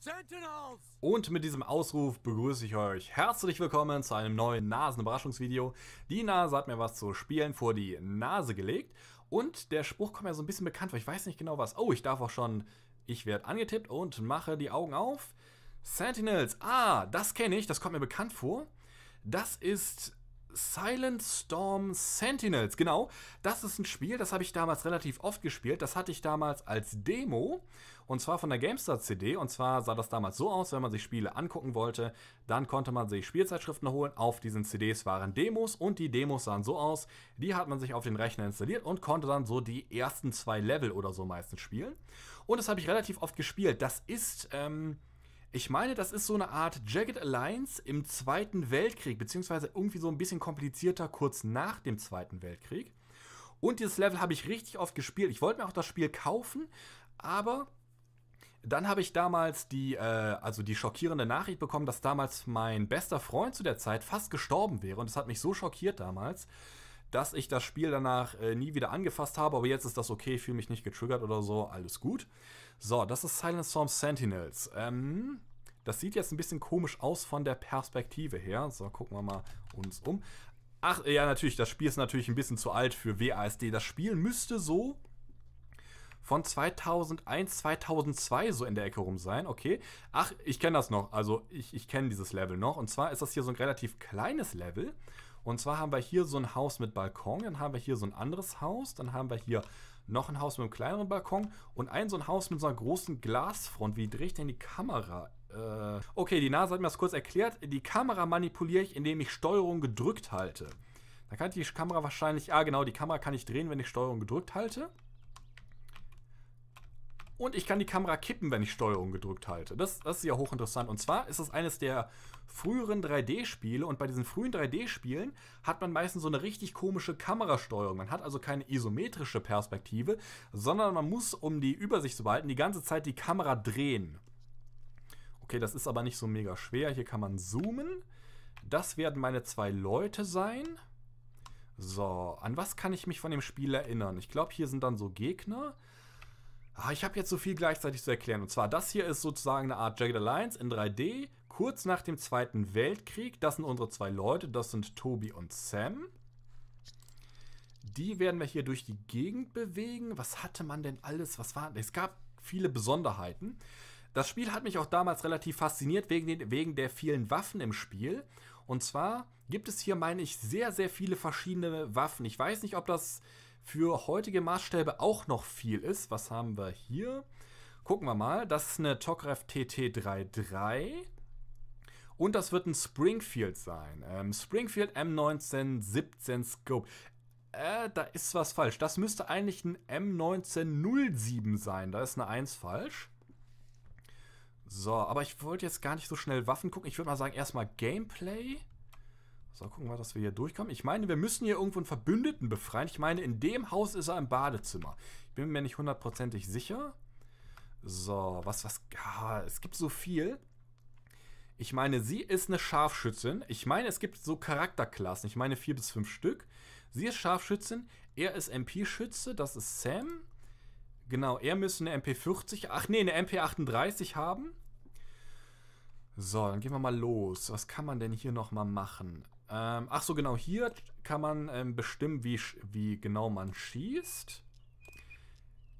Sentinels! Und mit diesem Ausruf begrüße ich euch herzlich willkommen zu einem neuen Nasenüberraschungsvideo. Die Nase hat mir was zu spielen vor die Nase gelegt und der Spruch kommt mir so ein bisschen bekannt, vor. ich weiß nicht genau was. Oh, ich darf auch schon, ich werde angetippt und mache die Augen auf. Sentinels, ah, das kenne ich, das kommt mir bekannt vor. Das ist Silent Storm Sentinels, genau. Das ist ein Spiel, das habe ich damals relativ oft gespielt. Das hatte ich damals als Demo und zwar von der GameStar CD. Und zwar sah das damals so aus, wenn man sich Spiele angucken wollte, dann konnte man sich Spielzeitschriften holen. Auf diesen CDs waren Demos und die Demos sahen so aus. Die hat man sich auf den Rechner installiert und konnte dann so die ersten zwei Level oder so meistens spielen. Und das habe ich relativ oft gespielt. Das ist ähm, ich meine, das ist so eine Art Jagged Alliance im Zweiten Weltkrieg, beziehungsweise irgendwie so ein bisschen komplizierter kurz nach dem Zweiten Weltkrieg. Und dieses Level habe ich richtig oft gespielt. Ich wollte mir auch das Spiel kaufen, aber dann habe ich damals die, äh, also die schockierende Nachricht bekommen, dass damals mein bester Freund zu der Zeit fast gestorben wäre. Und das hat mich so schockiert damals, dass ich das Spiel danach äh, nie wieder angefasst habe, aber jetzt ist das okay, ich fühle mich nicht getriggert oder so, alles gut. So, das ist Silent Storm Sentinels. Ähm, das sieht jetzt ein bisschen komisch aus von der Perspektive her. So, gucken wir mal uns um. Ach, ja, natürlich, das Spiel ist natürlich ein bisschen zu alt für WASD. Das Spiel müsste so von 2001, 2002 so in der Ecke rum sein, okay. Ach, ich kenne das noch, also ich, ich kenne dieses Level noch. Und zwar ist das hier so ein relativ kleines Level. Und zwar haben wir hier so ein Haus mit Balkon, dann haben wir hier so ein anderes Haus, dann haben wir hier noch ein Haus mit einem kleineren Balkon und ein so ein Haus mit so einer großen Glasfront. Wie drehe ich denn die Kamera? Äh, okay, die Nase hat mir das kurz erklärt. Die Kamera manipuliere ich, indem ich Steuerung gedrückt halte. Dann kann ich die Kamera wahrscheinlich... Ah, genau, die Kamera kann ich drehen, wenn ich Steuerung gedrückt halte. Und ich kann die Kamera kippen, wenn ich Steuerung gedrückt halte. Das, das ist ja hochinteressant. Und zwar ist es eines der früheren 3D-Spiele. Und bei diesen frühen 3D-Spielen hat man meistens so eine richtig komische Kamerasteuerung. Man hat also keine isometrische Perspektive, sondern man muss, um die Übersicht zu behalten, die ganze Zeit die Kamera drehen. Okay, das ist aber nicht so mega schwer. Hier kann man zoomen. Das werden meine zwei Leute sein. So, an was kann ich mich von dem Spiel erinnern? Ich glaube, hier sind dann so Gegner. Ah, ich habe jetzt so viel gleichzeitig zu erklären. Und zwar, das hier ist sozusagen eine Art Jagged Alliance in 3D, kurz nach dem Zweiten Weltkrieg. Das sind unsere zwei Leute, das sind Tobi und Sam. Die werden wir hier durch die Gegend bewegen. Was hatte man denn alles? Was war? Es gab viele Besonderheiten. Das Spiel hat mich auch damals relativ fasziniert wegen, den, wegen der vielen Waffen im Spiel. Und zwar gibt es hier, meine ich, sehr, sehr viele verschiedene Waffen. Ich weiß nicht, ob das für heutige Maßstäbe auch noch viel ist. Was haben wir hier? Gucken wir mal. Das ist eine Tokref TT33. Und das wird ein Springfield sein. Ähm, Springfield M1917 Scope. Äh, da ist was falsch. Das müsste eigentlich ein M1907 sein. Da ist eine 1 falsch. So, aber ich wollte jetzt gar nicht so schnell Waffen gucken. Ich würde mal sagen, erstmal Gameplay. So, gucken wir, dass wir hier durchkommen. Ich meine, wir müssen hier irgendwo einen Verbündeten befreien. Ich meine, in dem Haus ist er im Badezimmer. Ich bin mir nicht hundertprozentig sicher. So, was, was, ah, es gibt so viel. Ich meine, sie ist eine Scharfschützin. Ich meine, es gibt so Charakterklassen. Ich meine, vier bis fünf Stück. Sie ist Scharfschützin. Er ist MP-Schütze. Das ist Sam. Genau, er müsste eine MP40, ach nee, eine MP38 haben. So, dann gehen wir mal los. Was kann man denn hier nochmal machen? Ähm, ach so, genau, hier kann man ähm, bestimmen, wie, wie genau man schießt.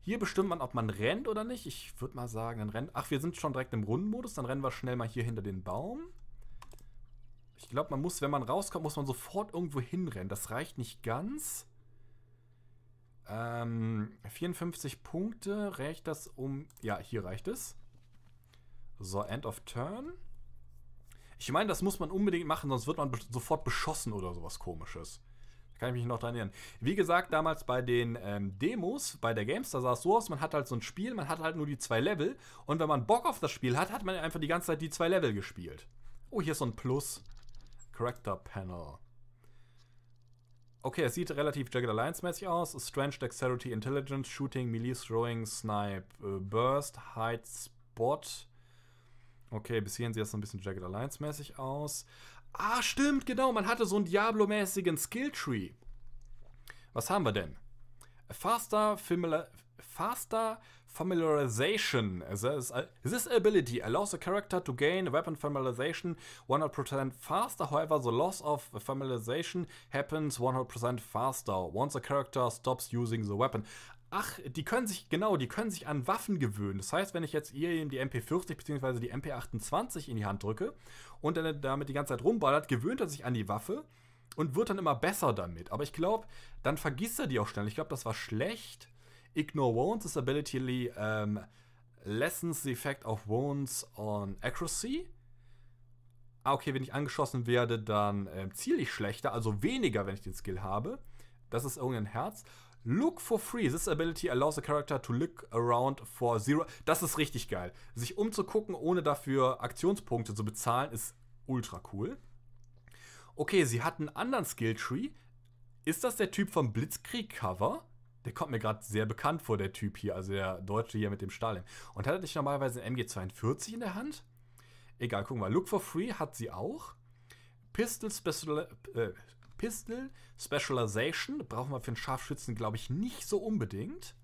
Hier bestimmt man, ob man rennt oder nicht. Ich würde mal sagen, dann rennt... Ach, wir sind schon direkt im Rundenmodus. Dann rennen wir schnell mal hier hinter den Baum. Ich glaube, man muss, wenn man rauskommt, muss man sofort irgendwo hinrennen. Das reicht nicht ganz. Ähm, 54 Punkte. Reicht das um... Ja, hier reicht es. So, End of Turn. Ich meine, das muss man unbedingt machen, sonst wird man sofort beschossen oder sowas komisches. Da kann ich mich noch dran erinnern. Wie gesagt, damals bei den ähm, Demos, bei der Games, da sah es so aus, man hat halt so ein Spiel, man hat halt nur die zwei Level und wenn man Bock auf das Spiel hat, hat man einfach die ganze Zeit die zwei Level gespielt. Oh, hier ist so ein Plus. Character Panel. Okay, es sieht relativ Jagged Alliance-mäßig aus. Strange, Dexterity, Intelligence, Shooting, Melee, Throwing, Snipe, äh, Burst, Hide, Spot. Okay, bis hierhin sieht das so ein bisschen Jagged Alliance-mäßig aus. Ah, stimmt, genau. Man hatte so einen Diablo-mäßigen Skilltree. Was haben wir denn? Faster, familiar, faster familiarization. This ability allows a character to gain weapon familiarization 100% faster. However, the loss of familiarization happens 100% faster once a character stops using the weapon. Ach, die können sich, genau, die können sich an Waffen gewöhnen. Das heißt, wenn ich jetzt ihr die MP40 bzw. die MP28 in die Hand drücke und dann damit die ganze Zeit rumballert, gewöhnt er sich an die Waffe und wird dann immer besser damit. Aber ich glaube, dann vergisst er die auch schnell. Ich glaube, das war schlecht. Ignore Wounds is ability ähm, lessens the effect of wounds on accuracy. Ah, okay, wenn ich angeschossen werde, dann äh, ziele ich schlechter, also weniger, wenn ich den Skill habe. Das ist irgendein Herz. Look for free. This ability allows the character to look around for zero. Das ist richtig geil. Sich umzugucken, ohne dafür Aktionspunkte zu bezahlen, ist ultra cool. Okay, sie hat einen anderen Skilltree. Ist das der Typ vom Blitzkrieg-Cover? Der kommt mir gerade sehr bekannt vor, der Typ hier, also der Deutsche hier mit dem Stahlhelm. Und hat er nicht normalerweise ein MG42 in der Hand? Egal, gucken wir. Look for Free hat sie auch. Pistol Special, äh, Pistol, Specialization, brauchen wir für einen Scharfschützen, glaube ich, nicht so unbedingt.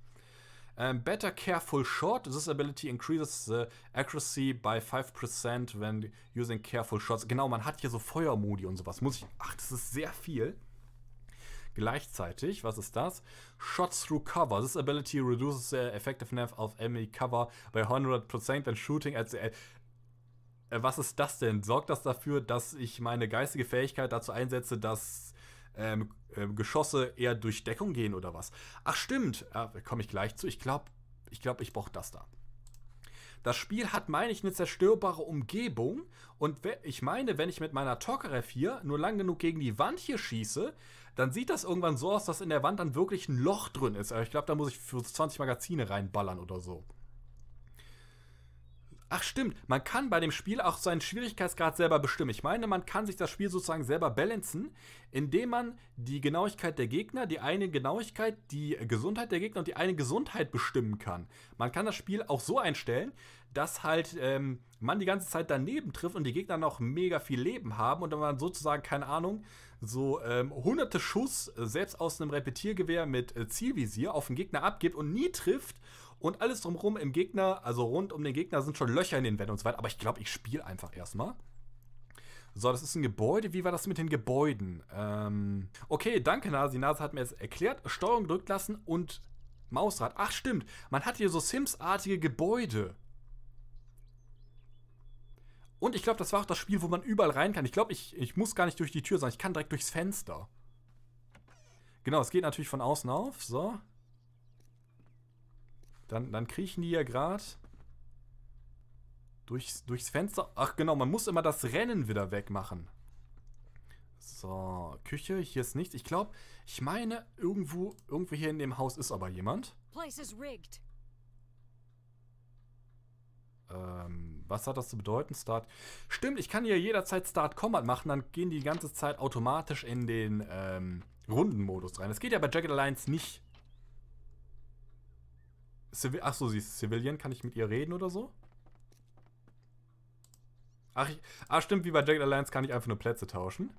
Um, ähm, better Careful Shot. This ability increases the accuracy by 5% when using careful shots. Genau, man hat hier so Feuermodi und sowas. Muss ich. Ach, das ist sehr viel. Gleichzeitig, was ist das? Shots through cover. This ability reduces the effectiveness of enemy cover by 100% when shooting at the. Äh, was ist das denn? Sorgt das dafür, dass ich meine geistige Fähigkeit dazu einsetze, dass ähm, äh, Geschosse eher durch Deckung gehen oder was? Ach stimmt, äh, komme ich gleich zu. Ich glaube, ich, glaub, ich brauche das da. Das Spiel hat, meine ich, eine zerstörbare Umgebung. Und ich meine, wenn ich mit meiner Tokarev hier nur lang genug gegen die Wand hier schieße, dann sieht das irgendwann so aus, dass in der Wand dann wirklich ein Loch drin ist. Aber ich glaube, da muss ich für 20 Magazine reinballern oder so. Ach stimmt, man kann bei dem Spiel auch seinen Schwierigkeitsgrad selber bestimmen. Ich meine, man kann sich das Spiel sozusagen selber balancen, indem man die Genauigkeit der Gegner, die eine Genauigkeit, die Gesundheit der Gegner und die eine Gesundheit bestimmen kann. Man kann das Spiel auch so einstellen, dass halt ähm, man die ganze Zeit daneben trifft und die Gegner noch mega viel Leben haben und man sozusagen, keine Ahnung, so ähm, hunderte Schuss selbst aus einem Repetiergewehr mit äh, Zielvisier auf den Gegner abgibt und nie trifft und alles drumherum im Gegner, also rund um den Gegner sind schon Löcher in den Wänden und so weiter. Aber ich glaube, ich spiele einfach erstmal. So, das ist ein Gebäude. Wie war das mit den Gebäuden? Ähm, okay, danke, Nase. Die Nase hat mir jetzt erklärt. Steuerung gedrückt lassen und Mausrad. Ach, stimmt. Man hat hier so Sims-artige Gebäude. Und ich glaube, das war auch das Spiel, wo man überall rein kann. Ich glaube, ich, ich muss gar nicht durch die Tür, sondern ich kann direkt durchs Fenster. Genau, es geht natürlich von außen auf. So. Dann, dann kriechen die ja gerade durchs, durchs Fenster. Ach genau, man muss immer das Rennen wieder wegmachen. So, Küche, hier ist nichts. Ich glaube, ich meine, irgendwo, irgendwo hier in dem Haus ist aber jemand. Ähm, was hat das zu bedeuten? Start. Stimmt, ich kann hier jederzeit Start Combat machen, dann gehen die, die ganze Zeit automatisch in den ähm, Rundenmodus rein. Das geht ja bei Jagged Alliance nicht. Ach so, sie ist Civilian. Kann ich mit ihr reden oder so? Ach, ich, ah, stimmt, wie bei Jagged Alliance kann ich einfach nur Plätze tauschen.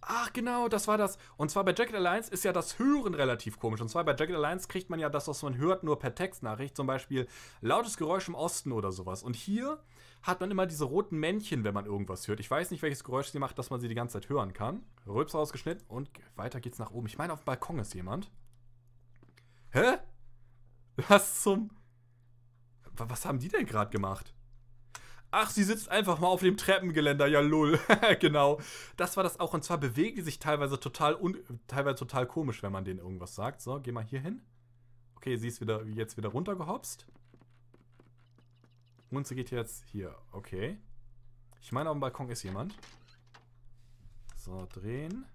Ach, genau, das war das. Und zwar bei Jagged Alliance ist ja das Hören relativ komisch. Und zwar bei Jagged Alliance kriegt man ja das, was man hört, nur per Textnachricht. Zum Beispiel lautes Geräusch im Osten oder sowas. Und hier hat man immer diese roten Männchen, wenn man irgendwas hört. Ich weiß nicht, welches Geräusch sie macht, dass man sie die ganze Zeit hören kann. Rülps ausgeschnitten und weiter geht's nach oben. Ich meine, auf dem Balkon ist jemand. Hä? Was zum. Was haben die denn gerade gemacht? Ach, sie sitzt einfach mal auf dem Treppengeländer, ja lol. genau. Das war das auch. Und zwar bewegen die sich teilweise total un teilweise total komisch, wenn man denen irgendwas sagt. So, geh mal hier hin. Okay, sie ist wieder, jetzt wieder runtergehopst. Und sie geht jetzt hier. Okay. Ich meine, auf dem Balkon ist jemand. So, drehen.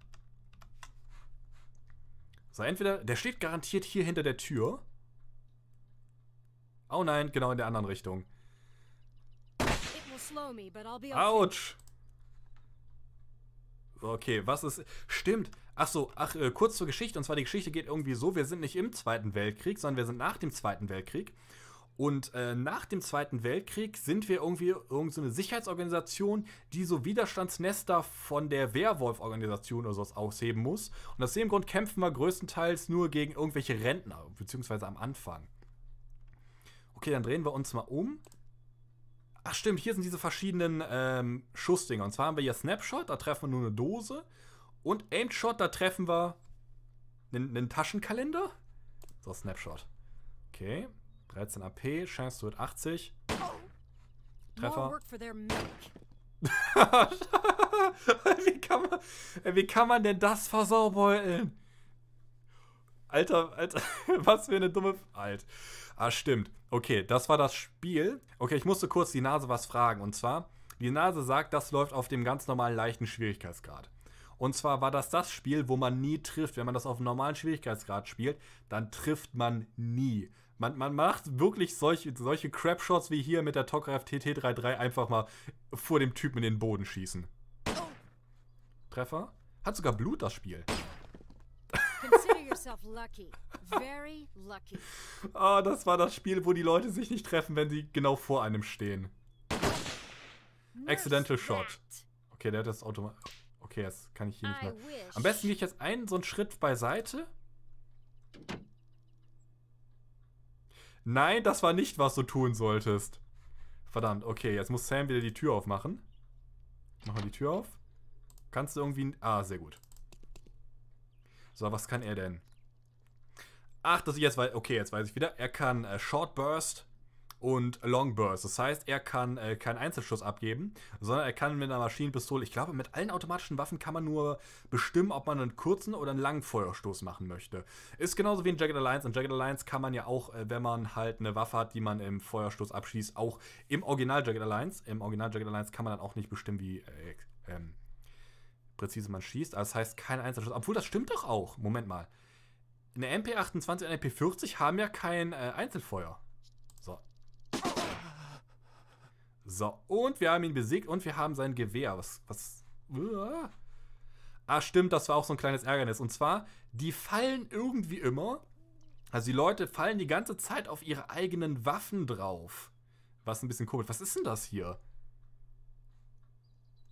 So, entweder, der steht garantiert hier hinter der Tür. Oh nein, genau in der anderen Richtung. Autsch! Okay, was ist. Stimmt. Ach so, ach, äh, kurz zur Geschichte. Und zwar die Geschichte geht irgendwie so: Wir sind nicht im Zweiten Weltkrieg, sondern wir sind nach dem Zweiten Weltkrieg. Und äh, nach dem Zweiten Weltkrieg sind wir irgendwie irgendeine so eine Sicherheitsorganisation, die so Widerstandsnester von der Werwolf-Organisation oder sowas ausheben muss. Und aus dem Grund kämpfen wir größtenteils nur gegen irgendwelche Rentner, beziehungsweise am Anfang. Okay, dann drehen wir uns mal um. Ach stimmt, hier sind diese verschiedenen ähm, Schussdinger. Und zwar haben wir hier Snapshot, da treffen wir nur eine Dose. Und Aimed Shot, da treffen wir einen, einen Taschenkalender. So, Snapshot. Okay. 13 AP, Chance to hit 80. Treffer. wie, kann man, wie kann man denn das versaubeuteln? Alter, Alter, was für eine dumme... Alt. Ah, stimmt. Okay, das war das Spiel. Okay, ich musste kurz die Nase was fragen. Und zwar, die Nase sagt, das läuft auf dem ganz normalen leichten Schwierigkeitsgrad. Und zwar war das das Spiel, wo man nie trifft. Wenn man das auf einem normalen Schwierigkeitsgrad spielt, dann trifft man nie. Man, man macht wirklich solche, solche Crapshots wie hier mit der Tok'ra FTT 33 einfach mal vor dem Typen in den Boden schießen. Treffer. Hat sogar Blut, das Spiel. Oh, das war das Spiel, wo die Leute sich nicht treffen, wenn sie genau vor einem stehen. Accidental Shot. Okay, der hat das automatisch. Okay, jetzt kann ich hier nicht mehr. Am besten gehe ich jetzt einen so einen Schritt beiseite. Nein, das war nicht, was du tun solltest. Verdammt, okay, jetzt muss Sam wieder die Tür aufmachen. Mach mal die Tür auf. Kannst du irgendwie... Ah, sehr gut. So, was kann er denn? Ach, das jetzt Okay, jetzt weiß ich wieder. Er kann äh, Short Burst und Long Burst. Das heißt, er kann äh, keinen Einzelschuss abgeben, sondern er kann mit einer Maschinenpistole, ich glaube, mit allen automatischen Waffen kann man nur bestimmen, ob man einen kurzen oder einen langen Feuerstoß machen möchte. Ist genauso wie in Jagged Alliance. In Jagged Alliance kann man ja auch, äh, wenn man halt eine Waffe hat, die man im Feuerstoß abschießt, auch im Original Jagged Alliance. Im Original Jagged Alliance kann man dann auch nicht bestimmen, wie äh, ähm, präzise man schießt. Also das heißt, kein Einzelschuss. Obwohl, das stimmt doch auch. Moment mal. Eine MP28 und eine MP40 haben ja kein äh, Einzelfeuer. So, und wir haben ihn besiegt und wir haben sein Gewehr. Was, was. Uh. Ah, stimmt, das war auch so ein kleines Ärgernis. Und zwar, die fallen irgendwie immer. Also die Leute fallen die ganze Zeit auf ihre eigenen Waffen drauf. Was ein bisschen komisch. Was ist denn das hier?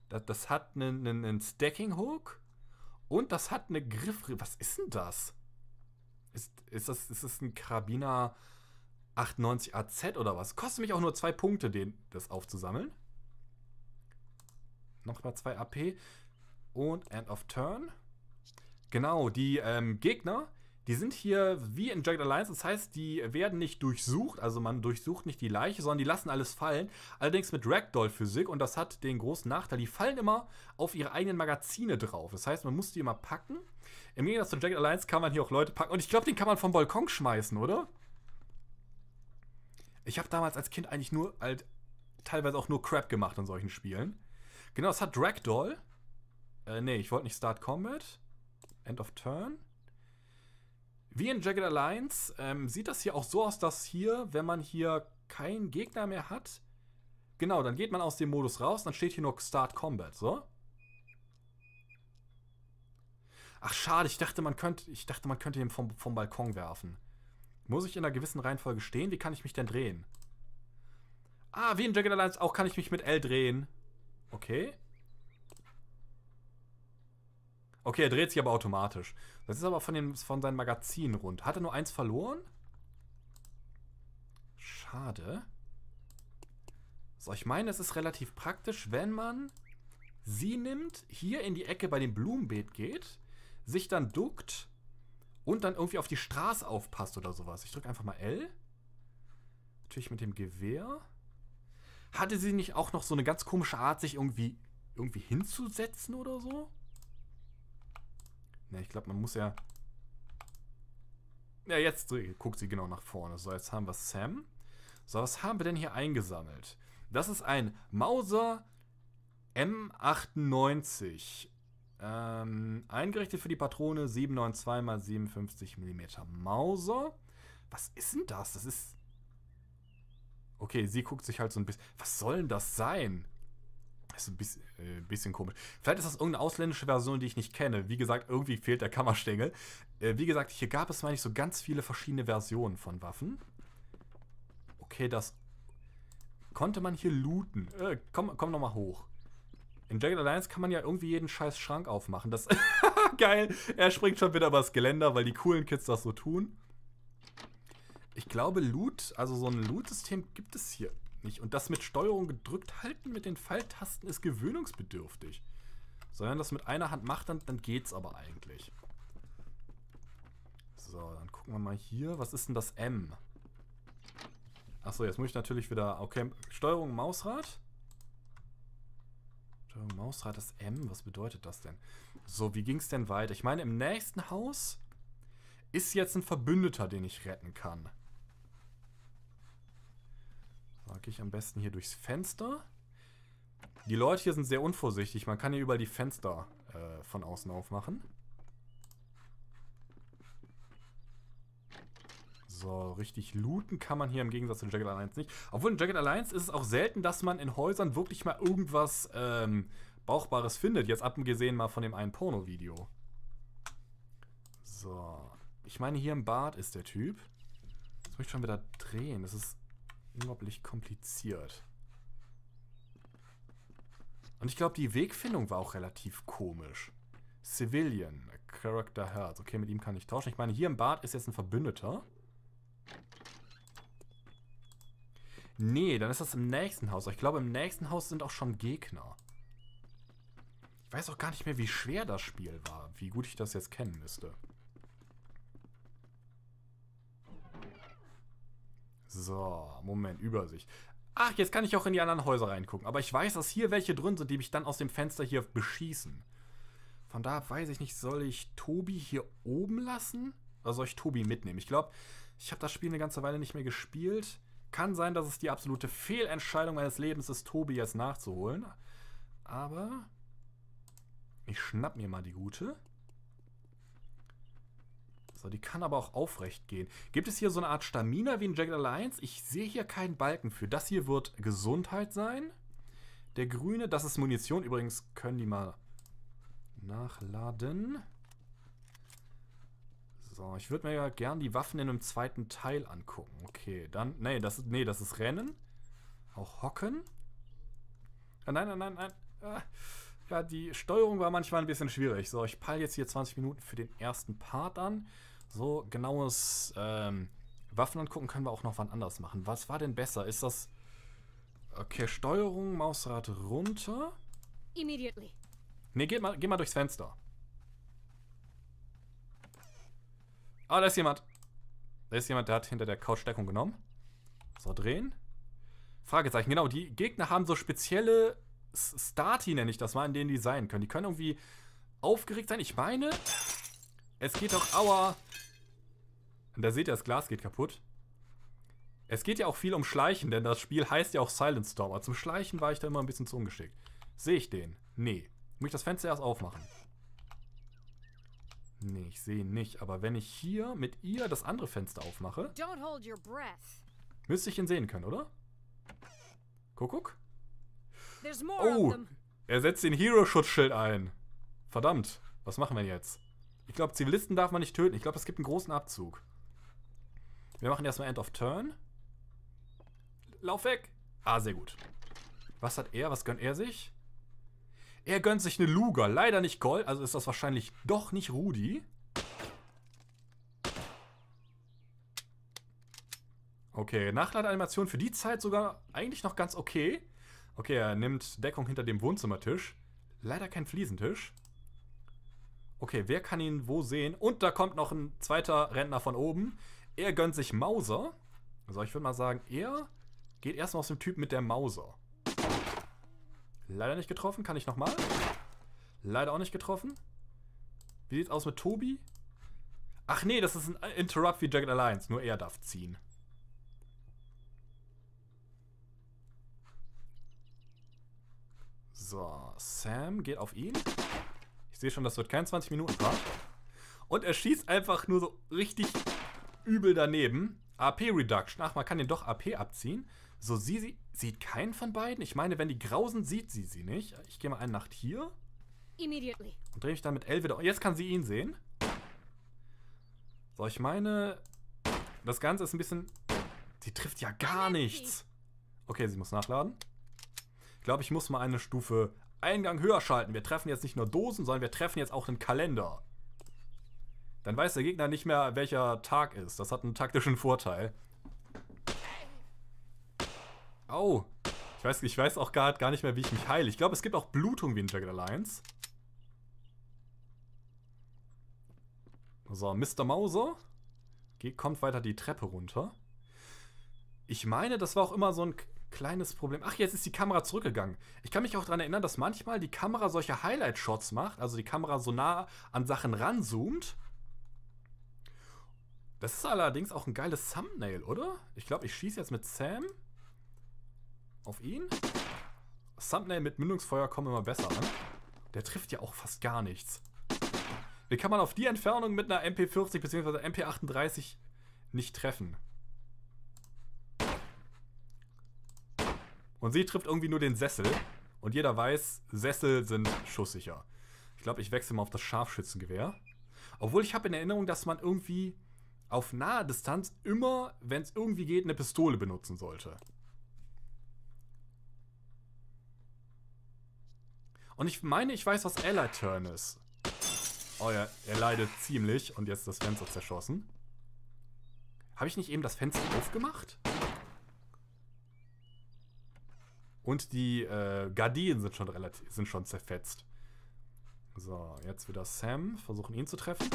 Das, das hat einen, einen, einen Stacking Hook und das hat eine Griffrille. Was ist denn das? Ist, ist das? Ist das ein Karabiner? 98 AZ oder was. Kostet mich auch nur zwei Punkte, den, das aufzusammeln. Nochmal zwei AP. Und End of Turn. Genau, die ähm, Gegner, die sind hier wie in Jagged Alliance. Das heißt, die werden nicht durchsucht. Also man durchsucht nicht die Leiche, sondern die lassen alles fallen. Allerdings mit Ragdoll-Physik. Und das hat den großen Nachteil. Die fallen immer auf ihre eigenen Magazine drauf. Das heißt, man muss die immer packen. Im Gegensatz zu Jagged Alliance kann man hier auch Leute packen. Und ich glaube, den kann man vom Balkon schmeißen, oder? Ich habe damals als Kind eigentlich nur halt teilweise auch nur Crap gemacht in solchen Spielen. Genau, es hat Dragdoll. Äh, nee, ich wollte nicht Start Combat. End of Turn. Wie in Jagged Alliance ähm, sieht das hier auch so aus, dass hier, wenn man hier keinen Gegner mehr hat, genau, dann geht man aus dem Modus raus, dann steht hier nur Start Combat, so. Ach schade, ich dachte, man könnte, ich dachte, man könnte ihn vom, vom Balkon werfen. Muss ich in einer gewissen Reihenfolge stehen? Wie kann ich mich denn drehen? Ah, wie in Jagged Alliance auch kann ich mich mit L drehen. Okay. Okay, er dreht sich aber automatisch. Das ist aber von, den, von seinem Magazin rund. Hat er nur eins verloren? Schade. So, ich meine, es ist relativ praktisch, wenn man sie nimmt, hier in die Ecke bei dem Blumenbeet geht, sich dann duckt und dann irgendwie auf die Straße aufpasst oder sowas. Ich drücke einfach mal L. Natürlich mit dem Gewehr. Hatte sie nicht auch noch so eine ganz komische Art, sich irgendwie, irgendwie hinzusetzen oder so? Ne, ich glaube, man muss ja... Ja, jetzt guckt sie genau nach vorne. So, jetzt haben wir Sam. So, was haben wir denn hier eingesammelt? Das ist ein Mauser M98 ähm, eingerichtet für die Patrone 792 x 57 mm Mauser. Was ist denn das? Das ist. Okay, sie guckt sich halt so ein bisschen. Was soll denn das sein? Das ist ein bisschen, äh, bisschen, komisch. Vielleicht ist das irgendeine ausländische Version, die ich nicht kenne. Wie gesagt, irgendwie fehlt der Kammerstängel. Äh, wie gesagt, hier gab es, meine ich, so ganz viele verschiedene Versionen von Waffen. Okay, das... Konnte man hier looten? Äh, komm, komm nochmal hoch. In Jagged Alliance kann man ja irgendwie jeden scheiß Schrank aufmachen. Das geil. Er springt schon wieder übers Geländer, weil die coolen Kids das so tun. Ich glaube, Loot, also so ein Loot-System gibt es hier nicht. Und das mit Steuerung gedrückt halten mit den Pfeiltasten ist gewöhnungsbedürftig. Sondern das mit einer Hand macht, dann, dann geht's aber eigentlich. So, dann gucken wir mal hier. Was ist denn das M? Achso, jetzt muss ich natürlich wieder... Okay, Steuerung Mausrad. Steuerung Mausrad das M. Was bedeutet das denn? So, wie ging es denn weiter? Ich meine, im nächsten Haus ist jetzt ein Verbündeter, den ich retten kann. Sag ich am besten hier durchs Fenster. Die Leute hier sind sehr unvorsichtig. Man kann hier überall die Fenster äh, von außen aufmachen. So, richtig looten kann man hier im Gegensatz zu Jagged Alliance nicht. Obwohl in Jagged Alliance ist es auch selten, dass man in Häusern wirklich mal irgendwas ähm, Brauchbares findet. Jetzt abgesehen mal von dem einen Porno-Video. So. Ich meine, hier im Bad ist der Typ. Jetzt muss ich schon wieder drehen. Das ist unglaublich kompliziert. Und ich glaube, die Wegfindung war auch relativ komisch. Civilian, a Character Herz. Okay, mit ihm kann ich tauschen. Ich meine, hier im Bad ist jetzt ein Verbündeter. Nee, dann ist das im nächsten Haus. Ich glaube, im nächsten Haus sind auch schon Gegner. Ich weiß auch gar nicht mehr, wie schwer das Spiel war. Wie gut ich das jetzt kennen müsste. So, Moment, Übersicht. Ach, jetzt kann ich auch in die anderen Häuser reingucken. Aber ich weiß, dass hier welche drin sind, die mich dann aus dem Fenster hier beschießen. Von da weiß ich nicht, soll ich Tobi hier oben lassen? Oder soll ich Tobi mitnehmen? Ich glaube, ich habe das Spiel eine ganze Weile nicht mehr gespielt. Kann sein, dass es die absolute Fehlentscheidung meines Lebens ist, Tobi jetzt nachzuholen. Aber ich schnapp mir mal die gute. So, die kann aber auch aufrecht gehen. Gibt es hier so eine Art Stamina wie in Jagged Alliance? Ich sehe hier keinen Balken für. Das hier wird Gesundheit sein. Der grüne, das ist Munition. Übrigens können die mal nachladen. So, ich würde mir ja gern die Waffen in einem zweiten Teil angucken. Okay, dann. Nee, das ist. Nee, das ist Rennen. Auch Hocken. Ah, nein, nein, nein, nein. Ah, ja, die Steuerung war manchmal ein bisschen schwierig. So, ich peile jetzt hier 20 Minuten für den ersten Part an. So, genaues ähm, Waffen angucken können wir auch noch wann anders machen. Was war denn besser? Ist das. Okay, Steuerung, Mausrad runter. Immediately. Nee, geh mal, geh mal durchs Fenster. Ah, da ist jemand. Da ist jemand, der hat hinter der Couch Steckung genommen. So, drehen. Fragezeichen, genau. Die Gegner haben so spezielle Starty, nenne ich das mal, in denen die sein können. Die können irgendwie aufgeregt sein. Ich meine, es geht doch... Aua! Und da seht ihr, das Glas geht kaputt. Es geht ja auch viel um Schleichen, denn das Spiel heißt ja auch Silent Storm. Aber zum Schleichen war ich da immer ein bisschen zu ungeschickt. Sehe ich den? Nee. Muss ich das Fenster erst aufmachen? Nee, ich sehe ihn nicht. Aber wenn ich hier mit ihr das andere Fenster aufmache, müsste ich ihn sehen können, oder? Kuckuck. Oh, er setzt den Hero-Schutzschild ein. Verdammt, was machen wir jetzt? Ich glaube, Zivilisten darf man nicht töten. Ich glaube, es gibt einen großen Abzug. Wir machen erstmal End of Turn. Lauf weg. Ah, sehr gut. Was hat er? Was gönnt er sich? Er gönnt sich eine Luger. Leider nicht Gold. Also ist das wahrscheinlich doch nicht Rudi. Okay, Nachladeanimation für die Zeit sogar eigentlich noch ganz okay. Okay, er nimmt Deckung hinter dem Wohnzimmertisch. Leider kein Fliesentisch. Okay, wer kann ihn wo sehen? Und da kommt noch ein zweiter Rentner von oben. Er gönnt sich Mauser. Also ich würde mal sagen, er geht erstmal aus dem Typ mit der Mauser. Leider nicht getroffen. Kann ich nochmal? Leider auch nicht getroffen. Wie sieht's aus mit Tobi? Ach nee, das ist ein Interrupt wie Jagged Alliance. Nur er darf ziehen. So, Sam geht auf ihn. Ich sehe schon, das wird kein 20 Minuten Part. Und er schießt einfach nur so richtig übel daneben. AP Reduction. Ach, man kann den doch AP abziehen. So, sie, sie sieht keinen von beiden. Ich meine, wenn die Grausen sieht, sie sie nicht. Ich gehe mal eine Nacht hier. Und drehe mich dann mit L wieder. Jetzt kann sie ihn sehen. So, ich meine, das Ganze ist ein bisschen... Sie trifft ja gar nichts. Okay, sie muss nachladen. Ich glaube, ich muss mal eine Stufe Eingang höher schalten. Wir treffen jetzt nicht nur Dosen, sondern wir treffen jetzt auch den Kalender. Dann weiß der Gegner nicht mehr, welcher Tag ist. Das hat einen taktischen Vorteil. Au. Ich weiß, ich weiß auch gar, gar nicht mehr, wie ich mich heile. Ich glaube, es gibt auch Blutung wie in Jagged Alliance. So, Mr. Mauser geht, kommt weiter die Treppe runter. Ich meine, das war auch immer so ein kleines Problem. Ach, jetzt ist die Kamera zurückgegangen. Ich kann mich auch daran erinnern, dass manchmal die Kamera solche Highlight-Shots macht, also die Kamera so nah an Sachen ranzoomt. Das ist allerdings auch ein geiles Thumbnail, oder? Ich glaube, ich schieße jetzt mit Sam auf ihn. Thumbnail mit Mündungsfeuer kommen immer besser an. Ne? Der trifft ja auch fast gar nichts. Den kann man auf die Entfernung mit einer MP40 bzw. MP38 nicht treffen. Und sie trifft irgendwie nur den Sessel. Und jeder weiß, Sessel sind schusssicher. Ich glaube, ich wechsle mal auf das Scharfschützengewehr. Obwohl ich habe in Erinnerung, dass man irgendwie auf naher Distanz immer, wenn es irgendwie geht, eine Pistole benutzen sollte. Und ich meine, ich weiß, was Ally-Turn ist. Oh ja, er leidet ziemlich und jetzt das Fenster zerschossen. Habe ich nicht eben das Fenster aufgemacht? Und die äh, Gardinen sind schon relativ, sind schon zerfetzt. So, jetzt wieder Sam. Versuchen ihn zu treffen.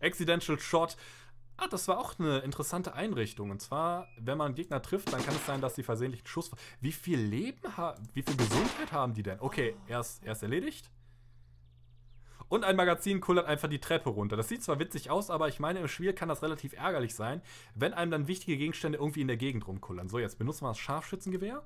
Accidental Shot. Ah, das war auch eine interessante Einrichtung. Und zwar, wenn man Gegner trifft, dann kann es sein, dass sie versehentlich einen Schuss... Wie viel Leben haben... Wie viel Gesundheit haben die denn? Okay, er ist erledigt. Und ein Magazin kullert einfach die Treppe runter. Das sieht zwar witzig aus, aber ich meine, im Spiel kann das relativ ärgerlich sein, wenn einem dann wichtige Gegenstände irgendwie in der Gegend rumkullern. So, jetzt benutzen wir das Scharfschützengewehr.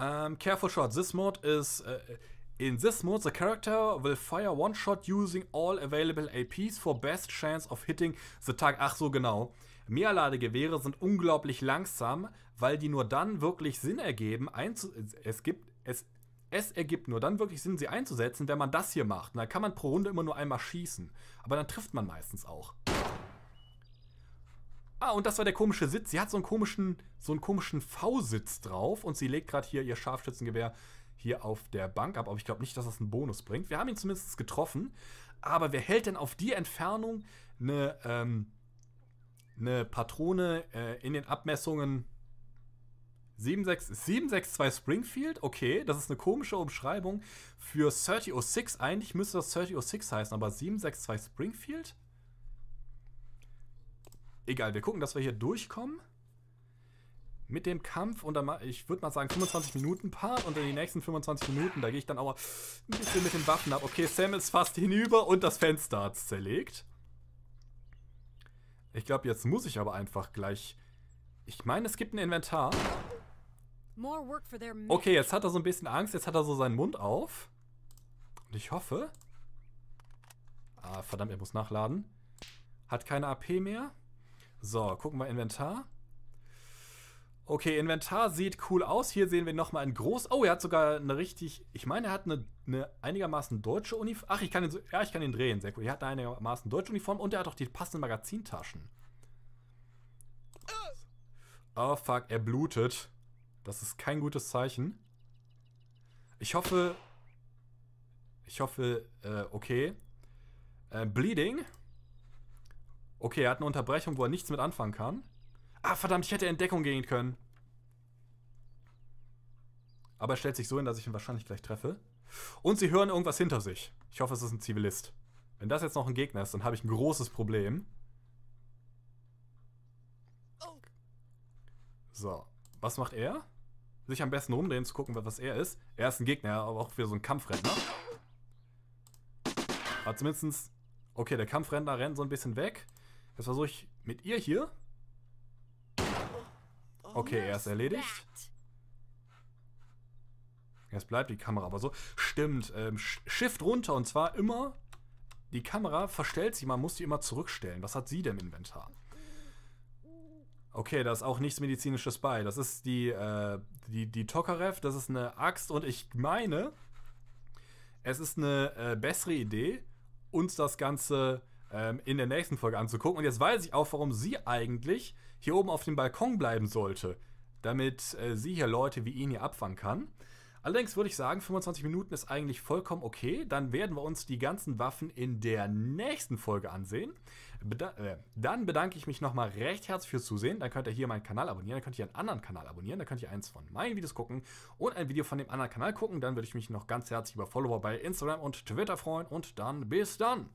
Ähm, Careful Shot. This Mode ist... Äh, äh in this mode, the character will fire one shot using all available APs for best chance of hitting the target. Ach so, genau. Mehrladegewehre sind unglaublich langsam, weil die nur dann wirklich Sinn ergeben, einzu es gibt es es ergibt nur dann wirklich Sinn, sie einzusetzen, wenn man das hier macht. Da kann man pro Runde immer nur einmal schießen. Aber dann trifft man meistens auch. Ah, und das war der komische Sitz. Sie hat so einen komischen, so einen komischen V-Sitz drauf und sie legt gerade hier ihr Scharfschützengewehr hier auf der Bank ab. Aber ich glaube nicht, dass das einen Bonus bringt. Wir haben ihn zumindest getroffen. Aber wer hält denn auf die Entfernung eine, ähm, eine Patrone äh, in den Abmessungen 762, 762 Springfield? Okay, das ist eine komische Umschreibung für 3006. Eigentlich müsste das 3006 heißen, aber 762 Springfield? Egal, wir gucken, dass wir hier durchkommen mit dem Kampf und dann, ich würde mal sagen 25 Minuten Part und in die nächsten 25 Minuten, da gehe ich dann auch ein bisschen mit den Waffen ab. Okay, Sam ist fast hinüber und das Fenster hat zerlegt. Ich glaube, jetzt muss ich aber einfach gleich... Ich meine, es gibt ein Inventar. Okay, jetzt hat er so ein bisschen Angst, jetzt hat er so seinen Mund auf. Und ich hoffe... Ah, verdammt, er muss nachladen. Hat keine AP mehr. So, gucken wir Inventar. Okay, Inventar sieht cool aus. Hier sehen wir nochmal ein groß. Oh, er hat sogar eine richtig. Ich meine, er hat eine, eine einigermaßen deutsche Uniform. Ach, ich kann ihn so. Ja, ich kann ihn drehen. Sehr cool. Er hat eine einigermaßen deutsche Uniform und er hat auch die passenden Magazintaschen. Oh fuck, er blutet. Das ist kein gutes Zeichen. Ich hoffe. Ich hoffe, äh, okay. Äh, Bleeding. Okay, er hat eine Unterbrechung, wo er nichts mit anfangen kann. Ah, verdammt, ich hätte in Deckung gehen können. Aber er stellt sich so hin, dass ich ihn wahrscheinlich gleich treffe. Und sie hören irgendwas hinter sich. Ich hoffe, es ist ein Zivilist. Wenn das jetzt noch ein Gegner ist, dann habe ich ein großes Problem. So, was macht er? Sich am besten rumdrehen, zu gucken, was er ist. Er ist ein Gegner, aber auch wieder so ein Kampfrenner. Aber zumindest... Okay, der Kampfrenner rennt so ein bisschen weg. Jetzt versuche ich mit ihr hier Okay, er ist erledigt. Jetzt bleibt die Kamera aber so. Stimmt, ähm, Shift runter und zwar immer die Kamera verstellt sie, man muss sie immer zurückstellen. Was hat sie denn im Inventar? Okay, da ist auch nichts Medizinisches bei. Das ist die, äh, die, die Tokarev, das ist eine Axt und ich meine, es ist eine äh, bessere Idee, uns das Ganze ähm, in der nächsten Folge anzugucken. Und jetzt weiß ich auch, warum sie eigentlich hier oben auf dem Balkon bleiben sollte, damit äh, sie hier Leute wie ihn hier abfangen kann. Allerdings würde ich sagen, 25 Minuten ist eigentlich vollkommen okay. Dann werden wir uns die ganzen Waffen in der nächsten Folge ansehen. Beda äh, dann bedanke ich mich nochmal recht herzlich fürs Zusehen. Dann könnt ihr hier meinen Kanal abonnieren, dann könnt ihr einen anderen Kanal abonnieren, dann könnt ihr eins von meinen Videos gucken und ein Video von dem anderen Kanal gucken. Dann würde ich mich noch ganz herzlich über Follower bei Instagram und Twitter freuen und dann bis dann.